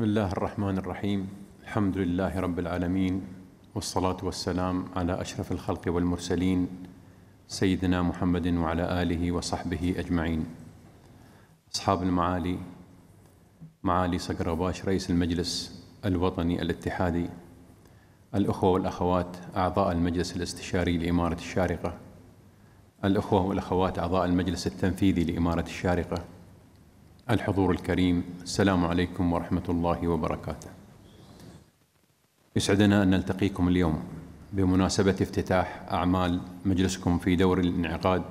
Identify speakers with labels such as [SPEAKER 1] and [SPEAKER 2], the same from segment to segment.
[SPEAKER 1] بسم الله الرحمن الرحيم الحمد لله رب العالمين والصلاة والسلام على أشرف الخلق والمرسلين سيدنا محمد وعلى آله وصحبه أجمعين أصحاب المعالي معالي صقرباش رئيس المجلس الوطني الاتحادي الأخوة والأخوات أعضاء المجلس الاستشاري لإمارة الشارقة الأخوة والأخوات أعضاء المجلس التنفيذي لإمارة الشارقة الحضور الكريم السلام عليكم ورحمة الله وبركاته يسعدنا أن نلتقيكم اليوم بمناسبة افتتاح أعمال مجلسكم في دور الانعقاد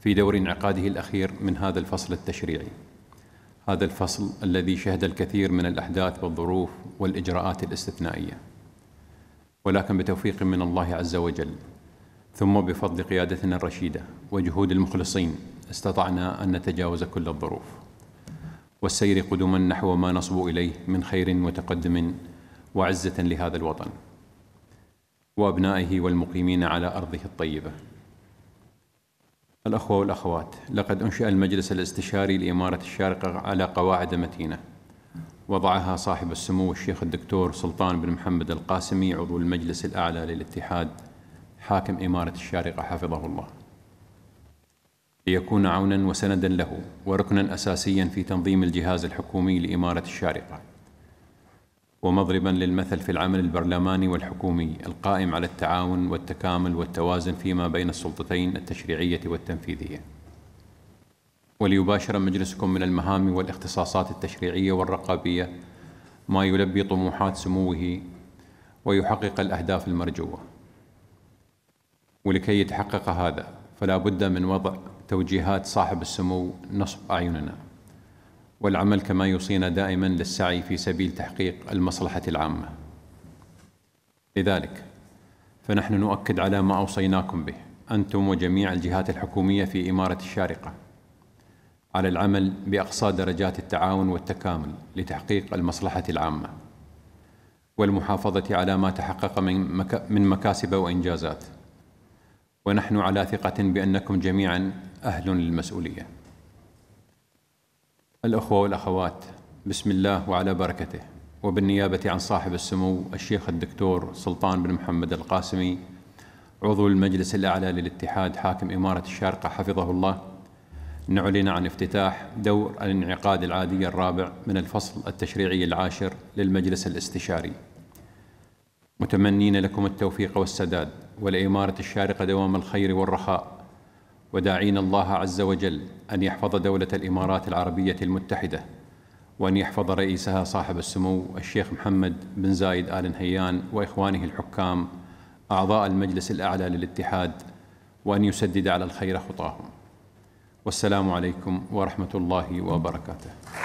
[SPEAKER 1] في دور انعقاده الأخير من هذا الفصل التشريعي هذا الفصل الذي شهد الكثير من الأحداث والظروف والإجراءات الاستثنائية ولكن بتوفيق من الله عز وجل ثم بفضل قيادتنا الرشيدة وجهود المخلصين استطعنا أن نتجاوز كل الظروف والسير قدما نحو ما نصبو إليه من خير وتقدم وعزة لهذا الوطن وأبنائه والمقيمين على أرضه الطيبة الأخوة والأخوات لقد أنشأ المجلس الاستشاري لإمارة الشارقة على قواعد متينة وضعها صاحب السمو الشيخ الدكتور سلطان بن محمد القاسمي عضو المجلس الأعلى للاتحاد حاكم إمارة الشارقة حفظه الله ليكون عونا وسندا له وركنا اساسيا في تنظيم الجهاز الحكومي لاماره الشارقه ومضربا للمثل في العمل البرلماني والحكومي القائم على التعاون والتكامل والتوازن فيما بين السلطتين التشريعيه والتنفيذيه وليباشر مجلسكم من المهام والاختصاصات التشريعيه والرقابيه ما يلبي طموحات سموه ويحقق الاهداف المرجوه ولكي يتحقق هذا فلا بد من وضع توجيهات صاحب السمو نصب أعيننا والعمل كما يوصينا دائما للسعي في سبيل تحقيق المصلحة العامة لذلك فنحن نؤكد على ما أوصيناكم به أنتم وجميع الجهات الحكومية في إمارة الشارقة على العمل بأقصى درجات التعاون والتكامل لتحقيق المصلحة العامة والمحافظة على ما تحقق من مكاسب وإنجازات ونحن على ثقة بأنكم جميعا أهل للمسؤولية الأخوة والأخوات بسم الله وعلى بركته وبالنيابة عن صاحب السمو الشيخ الدكتور سلطان بن محمد القاسمي عضو المجلس الأعلى للاتحاد حاكم إمارة الشارقة حفظه الله نعلن عن افتتاح دور الانعقاد العادي الرابع من الفصل التشريعي العاشر للمجلس الاستشاري متمنين لكم التوفيق والسداد ولإمارة الشارقة دوام الخير والرخاء وداعين الله عز وجل أن يحفظ دولة الإمارات العربية المتحدة وأن يحفظ رئيسها صاحب السمو الشيخ محمد بن زايد آل نهيان وإخوانه الحكام أعضاء المجلس الأعلى للاتحاد وأن يسدد على الخير خطاهم والسلام عليكم ورحمة الله وبركاته